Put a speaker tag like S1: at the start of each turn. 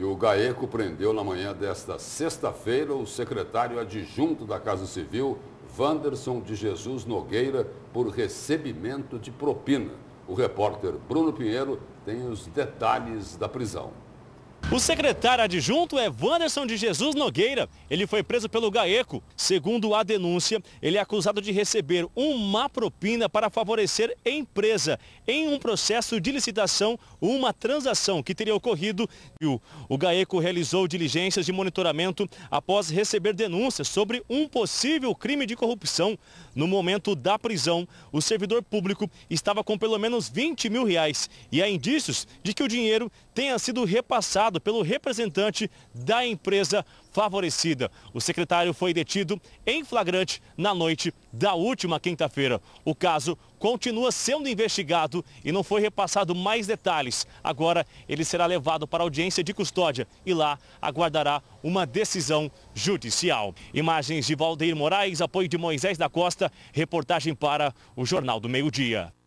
S1: E o GAECO prendeu na manhã desta sexta-feira o secretário adjunto da Casa Civil, Wanderson de Jesus Nogueira, por recebimento de propina. O repórter Bruno Pinheiro tem os detalhes da prisão.
S2: O secretário adjunto é Wanderson de Jesus Nogueira. Ele foi preso pelo GAECO. Segundo a denúncia, ele é acusado de receber uma propina para favorecer empresa em um processo de licitação, uma transação que teria ocorrido. O GAECO realizou diligências de monitoramento após receber denúncias sobre um possível crime de corrupção. No momento da prisão, o servidor público estava com pelo menos 20 mil reais e há indícios de que o dinheiro tenha sido repassado realizado pelo representante da empresa favorecida. O secretário foi detido em flagrante na noite da última quinta-feira. O caso continua sendo investigado e não foi repassado mais detalhes. Agora ele será levado para audiência de custódia e lá aguardará uma decisão judicial. Imagens de Valdeir Moraes, apoio de Moisés da Costa, reportagem para o Jornal do Meio-Dia.